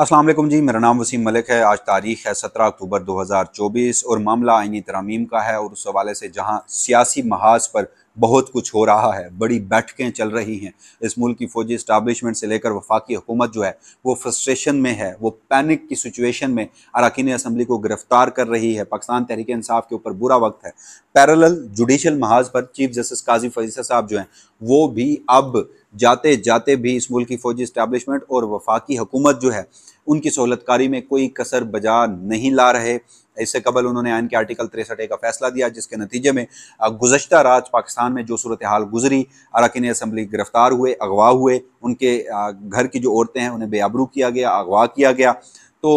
असलम जी मेरा नाम वसीम मलिक है आज तारीख है सत्रह अक्टूबर 2024 और मामला आइनी तरमीम का है और उस हवाले से जहां सियासी महाज पर बहुत कुछ हो रहा है बड़ी बैठकें चल रही हैं इस मुल्क की फौजी इस्टबलिशमेंट से लेकर वफाकी हुकूमत जो है वो फ्रस्ट्रेशन में है वो पैनिक की सिचुएशन में अरकानी असम्बली को गिरफ्तार कर रही है पाकिस्तान तहरीक इंसाफ के ऊपर बुरा वक्त है पैरल जुडिशल महाज पर चीफ जस्टिस काजी फजीसा साहब जो हैं वो भी अब जाते जाते भी इस मुल्क की फौजी इस्टेबलिशमेंट और वफाकी हुकूमत जो है उनकी सहूलतकारी में कोई कसर बजा नहीं ला रहे इससे कबल उन्होंने आयन के आर्टिकल तिरसठ का फैसला दिया जिसके नतीजे में गुजशत रात पाकिस्तान में जो सूरत हाल गुजरी अरकिन असम्बली गिरफ्तार हुए अगवा हुए उनके घर की जो औरतें हैं उन्हें बेअबरू किया गया अगवा किया गया तो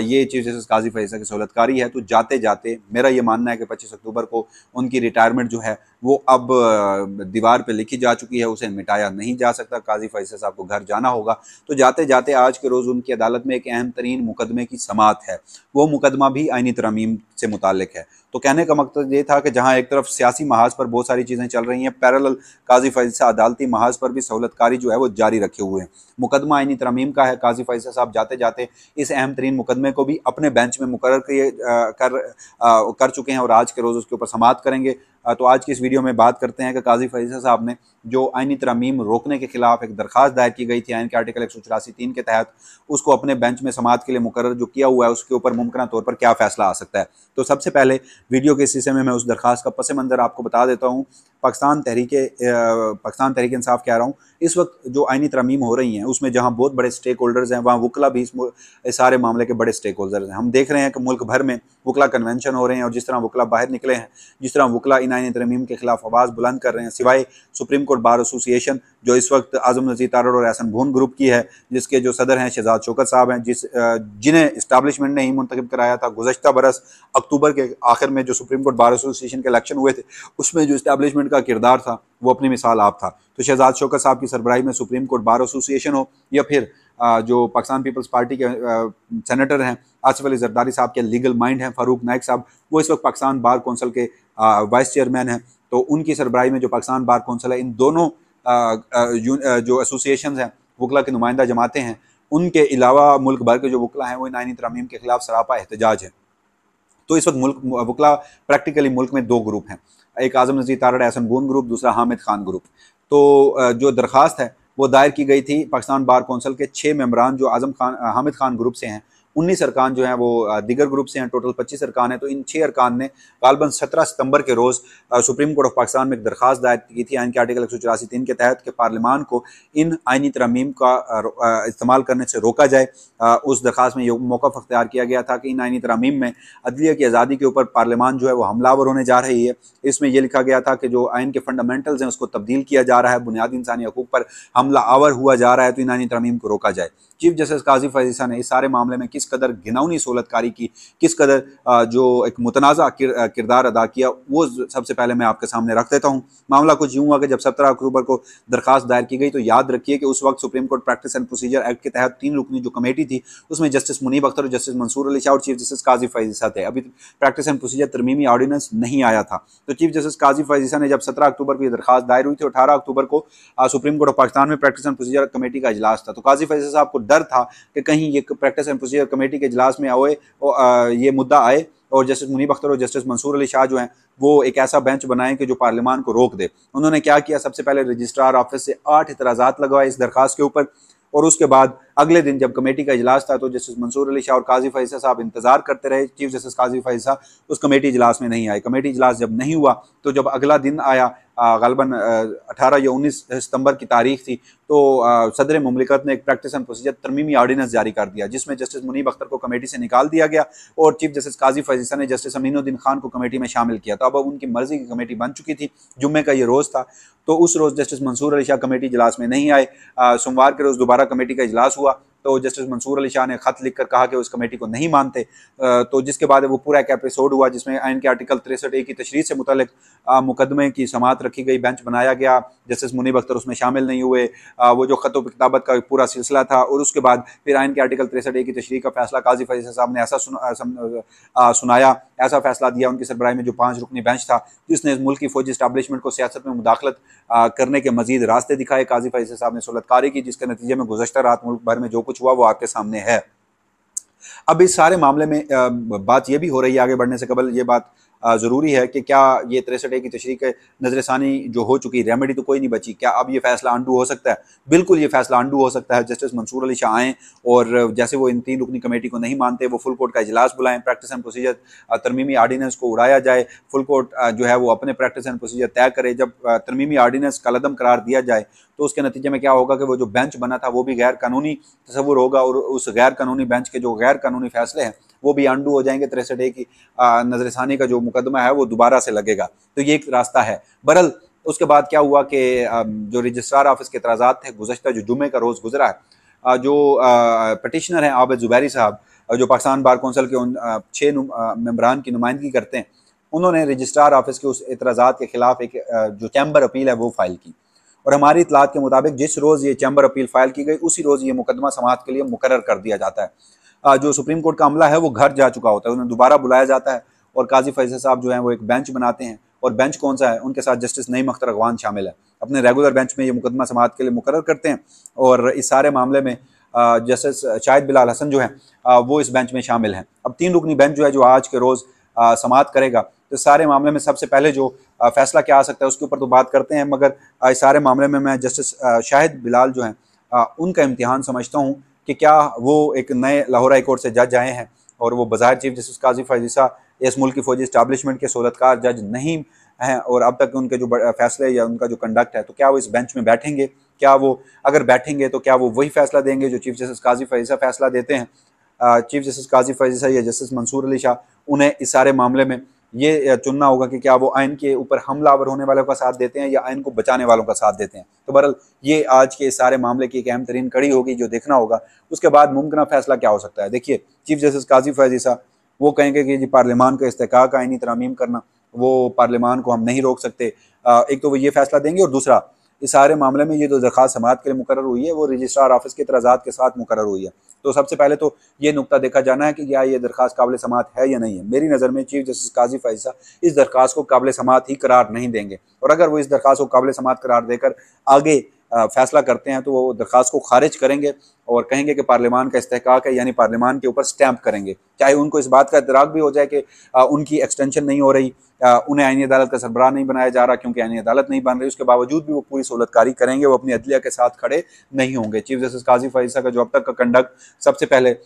ये चीफ जस्टिस काजी फैसा की सहूलतकारी है तो जाते जाते मेरा ये मानना है कि पच्चीस अक्टूबर को उनकी रिटायरमेंट जो है वो अब दीवार पे लिखी जा चुकी है उसे मिटाया नहीं जा सकता काजी फैसल साहब को घर जाना होगा तो जाते जाते आज के रोज़ उनकी अदालत में एक अहम तरीन मुकदमे की समात है वो मुकदमा भी आइनी तरमीम से मुतक है तो कहने का मकसद ये था कि जहाँ एक तरफ सियासी महाज पर बहुत सारी चीज़ें चल रही हैं पैरल काजी फैसा अदालती महाज पर भी सहूलतकारी जो है वो जारी रखे हुए हैं मुकदमा आइनी तरमीम का है काजी फैसा साहब जाते जाते इस अहम तरीन मुकदमे को भी अपने बेंच में मुकर कर, कर चुके हैं और आज के रोज़ उसके ऊपर समात करेंगे तो आज की इस वीडियो में बात करते हैं कि काजी फरीसा साहब ने जो आइनी तरमीम रोकने के खिलाफ एक दरखास्त दायर की गई थी आइन के आर्टिकल एक सौ चौरासी तीन के तहत उसको अपने बेंच में समाज के लिए मुकर जो किया हुआ है उसके ऊपर मुमकिन तौर पर क्या फैसला आ सकता है तो सबसे पहले वीडियो के इस हिस्से में मैं उस दरखास्त का पस मंज़र आपको बता देता हूँ पाकिस्तान तहरीक पाकिस्तान तहरीक इंसाफ कह रहा हूँ इस वक्त जो आइनी तरमीम हो रही हैं उसमें जहाँ बहुत बड़े स्टेक होल्डर्स हैं वहाँ वकला भी इस सारे मामले के बड़े स्टेक होल्डर्स हैं हम देख रहे हैं कि मुल्क भर में वकला कन्वेंशन हो रहे हैं और जिस तरह वकला बाहर निकले हैं जिस तरह वकला इन आइनी तरमीम के खिलाफ आवाज़ बुलंद कर रहे हैं सिवाय सुप्रीम कोर्ट बार एसोसिएशन जो इस वक्त आजम नजीर तारड़ और एहसन भून ग्रुप की है जिसके जो सदर हैं शहजाद चौकत साहब हैं जिस जिन्हें इस्टाबलिशमेंट ने ही मुंतब कराया था गुजशत बरस अक्टूबर के आखिर में जो सुप्रीम कोर्ट बार एसोसिएशन के इलेक्शन हुए थे उसमें जो इस्टबलिशमेंट का किरदार था वो अपनी मिसाल आप था तो शहजाद शौकत साहब की सरबराही में सुप्रीम कोर्ट बार एसोसिएशन हो या फिर जो पाकिस्तान पीपल्स पार्टी के सेनेटर हैं आसिफ अली जरदारी साहब के लीगल माइंड हैं फारूक नायक साहब वो इस वक्त पाकिस्तान बार कौंसिल के वाइस चेयरमैन हैं तो उनकी सरबराही में जो पाकिस्तान बार कौंसिल है इन दोनों जो एसोसिएशन हैं वकला के नुमाइंदा जमाते हैं उनके अलावा मुल्क भर के जो वकला हैं वो नाइन तरमीम के खिलाफ सरापा एहतजाज है तो इस वक्त मुल्क वकला प्रैक्टिकली मुल्क में दो ग्रुप हैं एक आजम नजीर तारड़ एहसन गोन ग्रुप दूसरा हामिद खान ग्रुप तो जो दरख्वास्त है वो दायर की गई थी पाकिस्तान बार कौंसिल के छः मम्बरान जो आजम खान हामिद खान ग्रुप से हैं उन्नीस अरकान जो हैं वो दिगर ग्रुप से हैं टोटल पच्चीस अरकान हैं तो इन छः अरकान ने गालबन सत्रह सितंबर के रोज़ सुप्रीम कोर्ट ऑफ पाकिस्तान में एक दरख्वास्त दायर की थी आइन के आर्टिकल एक सौ चौरासी तीन के तहत कि पार्लियमान को इन आइनी तरमीम का इस्तेमाल करने से रोका जाए उस दरख्वास्त में ये अख्तियार किया गया था कि इन आइनी तरमीम में अदलिया की आज़ादी के ऊपर पार्लियमान जो है वो हमलावर होने जा रही है इसमें यह लिखा गया था कि जो आइन के फंडामेंटल्स हैं उसको तब्दील किया जा रहा है बुनियादी इंसानी हकूक पर हमला आवर हुआ जा रहा है तो इन आइनी तरमीम को रोका जाए चीफ जस्टिस काजी फैजीसा ने इस सारे मामले में किस कदर घिनौनी सहूलतकारी की किस कदर जो एक मुतनाज़ा किरदार अदा किया वो सबसे पहले मैं आपके सामने रख देता हूँ मामला कुछ यूँ हुआ कि जब सत्रह अक्टूबर को दरखास्त दायर की गई तो याद रखिए कि उस वक्त Supreme Court practice and procedure act के तहत तीन रुकनी जो कमेटी थी उसमें जस्टिस मुनीब अख्तर और जस्टिस मंसूर अली शाह और चीफ जस्टिस काजी फैजीसा थे अभी प्रैक्टिस एंड प्रोसीजर तरमीमी ऑर्डिनेंस नहीं आया था तो चीफ जस्टिस काजी फैजीसा ने जब सत्रह अक्टूबर को यह दरखास्त दायर हुई थी अठारह अक्टूबर को सुप्रीम कोर्ट ऑफ पाकिस्तान में प्रैक्टिस एंड प्रोसीजर कमेटी का इजलास था तो काजी फैजीसा साहब को डर था कि कहीं ये प्रैक्टिस एंड प्रोसीजर कमेटी के इजलास में आए ये मुद्दा आए और जस्टिस मुनीब अख्तर और जस्टिस मंसूर अली शाह जो हैं वो एक ऐसा बेंच बनाएं कि जो पार्लियामान को रोक दे उन्होंने क्या किया सबसे पहले रजिस्ट्रार ऑफिस से आठ इतराजा लगवाए इस दरखास्त के ऊपर और उसके बाद अगले दिन जब कमेटी का इजलास था तो जस्टिस मंसूर अली शाह और काजी फैसा साहब इंतजार करते रहे चीफ जस्टिस काजी फैसा उस कमेटी इजलास में नहीं आए कमेटी इजलास जब नहीं हुआ तो जब अगला दिन आया गलबन अठारह या उन्नीस सितंबर की तारीख थी तो सदर ममलिकत ने एक प्रैक्टिस एंड प्रोसीजर तरमीमी ऑर्डीनेंस जारी कर दिया जिसमें जस्टिस मुनीब अख्तर को कमेटी से निकाल दिया गया और चीफ जस्टिस काजी फजीसा ने जस्टिस अमीनुद्दीन खान को कमेटी में शामिल किया तो अब उनकी मर्जी की कमेटी बन चुकी थी जुम्मे का ये रोज़ था तो उस रोज़ जस्टिस मंसूर अली शाह कमेटी इजलास में नहीं आए सोमवार के रोज़ दोबारा कमेटी का इजलास हुआ तो जस्टिस मंसूर अली शाह ने खत लिखकर कहा कि उस कमेटी को नहीं मानते तो जिसके बाद वो पूरा एक एपिसोड हुआ जिसमें आइन के आर्टिकल तिरसठ ए की तशरी से मुतल मुकदमे की समात रखी गई बेंच बनाया गया जस्टिस मुनीब अख्तर उसमें शामिल नहीं हुए वो जो खतों किताबत का पूरा सिलसिला था और उसके बाद फिर आइन के आर्टिकल तिरसठ ए की तशरी का फैसला काजी फैसल साहब ने ऐसा सुनाया ऐसा फैसला दिया उनकी सरबराही में जो पाँच रुकनी बेंच था जिसने इस मुल्क की फौजी स्टैब्लिशमेंट को सियासत में मुदाखलत करने के मजीद रास्ते दिखाए काजी फैसल साहब ने सोलतकारी की जिसके नतीजे में गुजशत रात मुल्क भर में जो कुछ कुछ हुआ वो आपके सामने है अब इस सारे मामले में बात यह भी हो रही है आगे बढ़ने से कबल ये बात ज़रूरी है कि क्या ये तिरसठ ए की तशरी नजरसानी जो हो चुकी रेमेडी तो कोई नहीं बची क्या अब ये फैसला अंडू हो सकता है बिल्कुल ये फैसला अंडू हो सकता है जस्टिस मंसूर अली शाह आएँ और जैसे वो इन तीन रुकनी कमेटी को नहीं मानते वो फुल कोर्ट का इजलास बुलाएं प्रैक्टिस एंड प्रोसीजर तरमीमी आर्डीनेंस को उड़ाया जाए फुल कोर्ट जो है वो अपने प्रैक्टिस एंड प्रोसीजर तय करे जब तरमीमी आर्डीनेंस कलदम करार दिया जाए तो उसके नतीजे में क्या होगा कि वो जो बेंच बना था वो भी गैर कानूनी तस्वुर होगा और उस गैर कानूनी बेंच के जो गैर कानूनी फैसले हैं वो भी अंडू हो जाएंगे तिरसठ ए की नजरसानी का जो मुकदमा है वो दोबारा से लगेगा तो ये एक रास्ता है बरल उसके बाद क्या हुआ कि जो रजिस्ट्रार ऑफिस के एतराज़ा थे गुजशत जो जुमे का रोज़ गुजरा है जो पटिशनर हैं आबद जुबैरी साहब जो पाकिस्तान बार कौंसिल के उन छः मम्बरान की नुमाइंदगी करते हैं उन्होंने रजिस्ट्रार ऑफिस के उस एतराज़ा के ख़िलाफ़ एक जो चैम्बर अपील है वो फ़ाइल की और हमारी इतलात के मुताबिक जिस रोज़ ये चैम्बर अपील फ़ाइल की गई उसी रोज़ ये मुकदमा समात के लिए मुकर कर दिया जाता है जो सुप्रीम कोर्ट का अमला है वो घर जा चुका होता है उन्हें दोबारा बुलाया जाता है और काजी फैसल साहब जो है वो एक बेंच बनाते हैं और बेंच कौन सा है उनके साथ जस्टिस नईम अख्तर अगवान शामिल है अपने रेगुलर बेंच में ये मुकदमा समात के लिए मुकर करते हैं और इस सारे मामले में जस्टिस शाहिद बिलाल हसन जो है वो इस बेंच में शामिल हैं अब तीन रुकनी बेंच जो है जो आज के रोज़ समात करेगा तो सारे मामले में सबसे पहले जो फैसला क्या आ सकता है उसके ऊपर तो बात करते हैं मगर इस सारे मामले में मैं जस्टिस शाहिद बिलाल जो हैं उनका इम्तिहान समझता हूँ कि क्या वो एक नए लाहौर हाई कोर्ट से जज आए हैं और वो बाजार चीफ जस्टिस काजी फैजीसा इस मुल्क की फौजी इस्टबलिशमेंट के सहूलतकार जज नहीं हैं और अब तक उनके जो फैसले या उनका जो कंडक्ट है तो क्या वो इस बेंच में बैठेंगे क्या वो अगर बैठेंगे तो क्या वो वही फैसला देंगे जो चीफ जस्टिस काजी फैजीसा फैसला देते हैं चीफ जस्टिस काजी फैजीसा या जस्टिस मंसूर अली शाह उन्हें इस सारे मामले में ये चुनना होगा कि क्या वो आयन के ऊपर हमलावर होने वालों का साथ देते हैं या आयन को बचाने वालों का साथ देते हैं तो बहरल ये आज के सारे मामले की एक अहम तरीन कड़ी होगी जो देखना होगा उसके बाद मुमकिन फैसला क्या हो सकता है देखिए चीफ जस्टिस काजी फैजी साहब वो कहेंगे कि जी पार्लियामान का इस्तेक का तरामीम करना वो पार्लियामान को हम नहीं रोक सकते एक तो वो ये फैसला देंगे और दूसरा इस सारे मामले में ये जो दरखास्त समात के लिए मुकर हुई है वो रजिस्ट्रार ऑफिस के तराजात के साथ मुकर हुई है तो सबसे पहले तो ये नुकता देखा जाना है कि क्या ये दरखास्त काबिल समात है या नहीं है मेरी नज़र में चीफ जस्टिस काजी फैसा इस दरखास्त को काबिल समात ही करार नहीं देंगे और अगर वो इस दरखास्त को काबिल समात करार देकर आगे फैसला करते हैं तो वो दरख्वास्त को खारिज करेंगे और कहेंगे कि पार्लियामान का इस्तेकाक है यानी पार्लियामान के ऊपर स्टैंप करेंगे चाहे उनको इस बात का इतराक भी हो जाए कि उनकी एक्सटेंशन नहीं हो रही उन्हें आइनी अदालत का सरबराह नहीं बनाया जा रहा क्योंकि आइनी अदालत नहीं बन रही उसके बावजूद भी वो पूरी सहूलतकारी करेंगे वो अपनी अदलिया के साथ खड़े नहीं होंगे चीफ जस्टिस काजी फैसा का जो अब तक का कंडक्ट सबसे पहले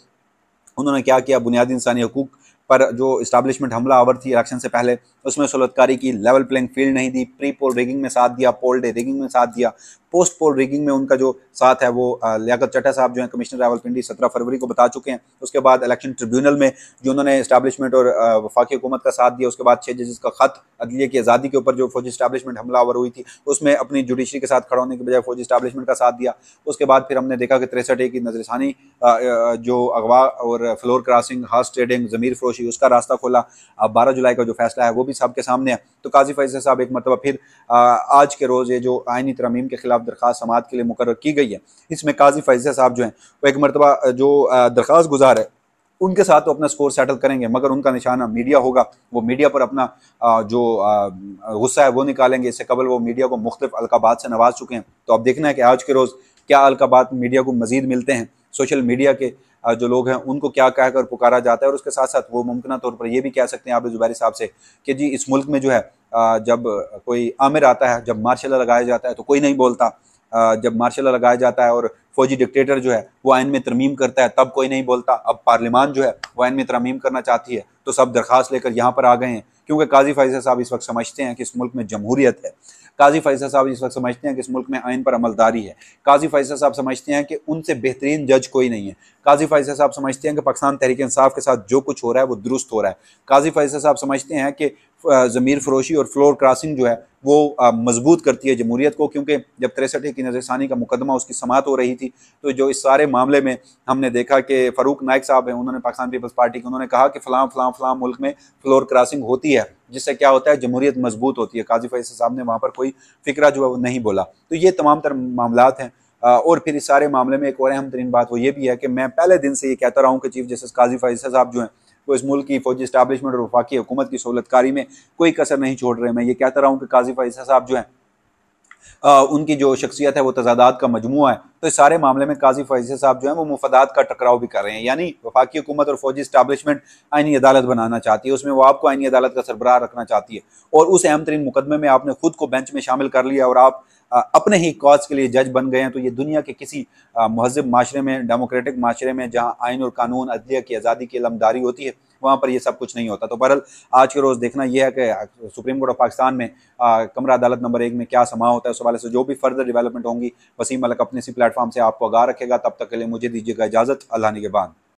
उन्होंने क्या किया बुनियादी इंसानी हकूक पर जो इस्टबलिशमेंट हमला आवर थी इलेक्शन से पहले उसमें सहूलतकारी की लेवल प्लेइंग फील्ड नहीं दी प्री पोल रिगिंग में साथ दिया पोल डे रिगिंग में साथ दिया पोस्ट पोल रिगिंग में उनका जो साथ है वो लियाकत चटा साहब जो है कमिश्नर रावलपिंडी सत्रह फरवरी को बता चुके हैं तो उसके बाद इलेक्शन ट्रिब्यूनल में जो उन्होंने इस्टाब्लिशमेंट और वफाकी हुकूमत का साथ दिया उसके बाद छः जजेस का खत अदलिया की आज़ादी के ऊपर जो फौजी हमला हमलावर हुई थी उसमें अपनी जुडिशरी के साथ खड़ा होने के बजाय फौजी इस्टाब्लिशमेंट का साथ दिया उसके बाद फिर हमने देखा कि तिरसठ ए की नजरसानी जो अगवा और फ्लोर क्रॉसिंग हाउस ट्रेडिंग ज़मीर फरोशी उसका रास्ता खोला अब बारह जुलाई का जो फैसला है वो भी सबके सामने है तो काजी फैसल साहब एक मतलब फिर आज के रोज़ ये जो आइनी तरमीम के खिलाफ खिलाफ दरख्वास्त समात के लिए मुकर की गई है इसमें काजी फैजल साहब जो हैं वो एक मरतबा जो दरख्वास्त गुजार है उनके साथ तो अपना स्कोर सेटल करेंगे मगर उनका निशाना मीडिया होगा वो मीडिया पर अपना जो गुस्सा है वो निकालेंगे इससे कबल वो मीडिया को मुख्तलिफ अलकाबाद से नवाज चुके हैं तो अब देखना है कि आज के रोज़ क्या अलकाबाद मीडिया को मजीद मिलते हैं सोशल मीडिया के जो लोग हैं उनको क्या कहकर पुकारा जाता है और उसके साथ साथ वो मुमकिन तौर पर ये भी कह सकते हैं आबिद जुबैरी साहब से कि जी इस मुल्क में जो है जब कोई आमिर आता है जब मार्शल लगाया जाता है तो कोई नहीं बोलता जब मार्शल लगाया जाता है और फौजी डिक्टेटर जो है वो आयन में तरमीम करता है तब कोई नहीं बोलता अब पार्लियामान जो है वो आयन में तरमीम करना चाहती है तो सब दरखास्त लेकर यहाँ पर आ गए हैं क्योंकि काजी फैसल साहब इस वक्त समझते हैं कि इस मुल्क में जमहूरियत है काजी फैसल साहब इस वक्त समझते हैं कि इस मुल्क में आयन पर अमलदारी है काजी फैसल साहब समझते हैं कि उनसे बेहतरीन जज कोई नहीं है काजी फैसल साहब समझते हैं कि पाकिस्तान तहरीक इंसाफ के साथ जो कुछ हो रहा है वो दुरुस्त हो रहा है काजी फैसल साहब समझते हैं कि ज़मीर फरोशी और फ्लोर क्रॉसिंग जो है वो मजबूत करती है जमहूरीत को क्योंकि जब तिरसठ की नज़रसानी का मुकदमा उसकी समात हो रही थी तो जो इस सारे मामले में हमने देखा कि फ़ारूक नायक साहब हैं उन्होंने पाकिस्तान पीपल्स पार्टी के उन्होंने कहा कि फ़लाँ फ़लाँ फ़लाँ मुल्क में फ्लोर क्रॉसिंग होती है जिससे क्या होता है जमहूरीत मजबूत होती है काजी फैसल साहब ने वहाँ पर कोई फिक्रा जो है वो नहीं बोला तो ये तमाम तर मामला हैं और फिर इस सारे मामले में एक और अहम तरीन बात वो ये भी है कि मैं पहले दिन से ये कहता रहा हूँ कि चीफ जस्टिस काजी फैसल साहब जो हैं वो इस मुल्क की फौजी स्टैब्लिशमेंट और वफाकी हुकूमत की सहूलतकारी में कोई कसर नहीं छोड़ रहे मैं ये कहता रहा हूँ कि काजी फैसा साहब जो आ, उनकी जो शख्सियत है वो तजादात का मजमू है तो इस सारे मामले में काजी फैसल साहब जो है वो मुफदात का टकराव भी कर रहे हैं यानी वफाकी हुकूमत और फौजी स्टैब्लिशमेंट आइनी अदालत बनाना चाहती है उसमें वो आपको आइनी अदालत का सरबराह रखना चाहती है और उस अहम तरीन मुकदमे में आपने खुद को बेंच में शामिल कर लिया और आप अपने ही कॉज के लिए जज बन गए हैं तो ये दुनिया के किसी महजब माशरे में डेमोक्रेटिक माशरे में जहाँ आइन और कानून अदलिया की आज़ादी की लमदारी होती है वहाँ पर ये सब कुछ नहीं होता तो बहरल आज के रोज़ देखना यह है कि सुप्रीम कोर्ट ऑफ पाकिस्तान में आ, कमरा अदालत नंबर एक में क्या समा होता है उस हवाले से जो भी फर्दर डेवलपमेंट होंगी वसीम मलक अपने इसी प्लेटफॉर्म से आपको आगा रखेगा तब तक के लिए मुझे दीजिएगा इजाज़त अल्लाह के बाद